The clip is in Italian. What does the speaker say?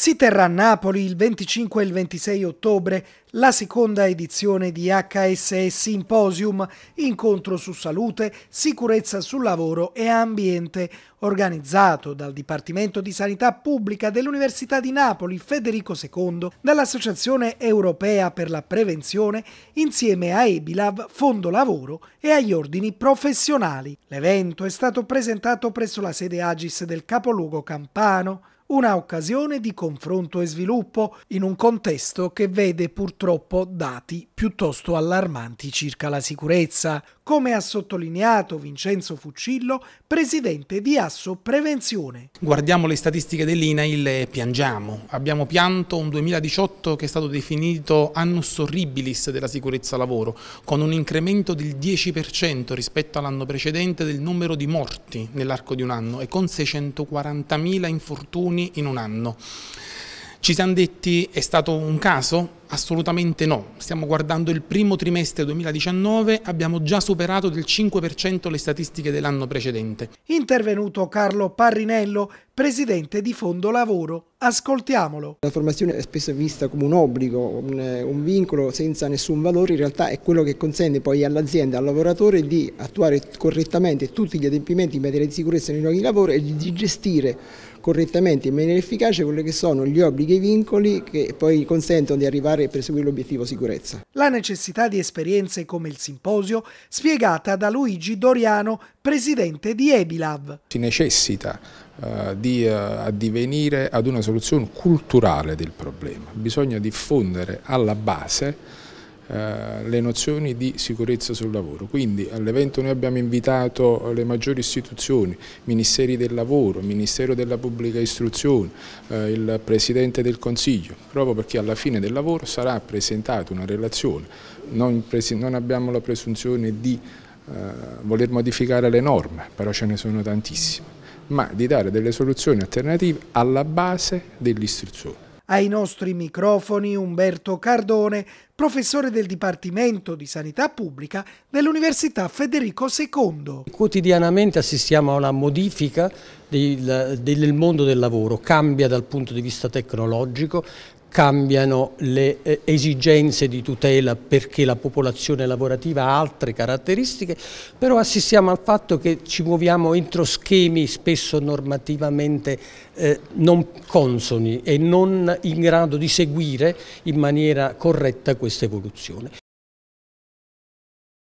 Si terrà a Napoli il 25 e il 26 ottobre la seconda edizione di HSS Symposium, incontro su salute, sicurezza sul lavoro e ambiente, organizzato dal Dipartimento di Sanità Pubblica dell'Università di Napoli Federico II, dall'Associazione Europea per la Prevenzione, insieme a Ebilav, Fondo Lavoro e agli ordini professionali. L'evento è stato presentato presso la sede Agis del capoluogo Campano una occasione di confronto e sviluppo in un contesto che vede purtroppo dati piuttosto allarmanti circa la sicurezza, come ha sottolineato Vincenzo Fuccillo, presidente di Asso Prevenzione. Guardiamo le statistiche dell'INAIL e piangiamo. Abbiamo pianto un 2018 che è stato definito annus horribilis della sicurezza lavoro, con un incremento del 10% rispetto all'anno precedente del numero di morti nell'arco di un anno e con 640.000 infortuni milioni in un anno. Ci siamo detti è stato un caso? Assolutamente no. Stiamo guardando il primo trimestre 2019, abbiamo già superato del 5% le statistiche dell'anno precedente. Intervenuto Carlo Parrinello, presidente di Fondo Lavoro. Ascoltiamolo. La formazione è spesso vista come un obbligo, un, un, vincolo senza nessun valore, in realtà è quello che consente poi all'azienda, al lavoratore di attuare correttamente tutti gli adempimenti in materia di sicurezza nei luoghi di lavoro e di gestire correttamente in maniera efficace quelli che sono gli obblighi e i vincoli che poi consentono di arrivare e perseguire l'obiettivo sicurezza. La necessità di esperienze come il simposio spiegata da Luigi Doriano, presidente di Ebilav. Si necessita uh, di di eh, addivenire ad una soluzione culturale del problema. Bisogna diffondere alla base eh, le nozioni di sicurezza sul lavoro. Quindi all'evento noi abbiamo invitato le maggiori istituzioni, Ministeri del Lavoro, Ministero della Pubblica Istruzione, eh, il Presidente del Consiglio, proprio perché alla fine del lavoro sarà presentata una relazione. Non, non abbiamo la presunzione di eh, voler modificare le norme, però ce ne sono tantissime ma di dare delle soluzioni alternative alla base dell'istruzione. Ai nostri microfoni Umberto Cardone, professore del Dipartimento di Sanità Pubblica dell'Università Federico II. Quotidianamente assistiamo a una modifica del, del mondo del lavoro cambia dal punto di vista tecnologico, cambiano le eh, esigenze di tutela perché la popolazione lavorativa ha altre caratteristiche, però assistiamo al fatto che ci muoviamo entro schemi spesso normativamente eh, non consoni e non in grado di seguire in maniera corretta questa evoluzione.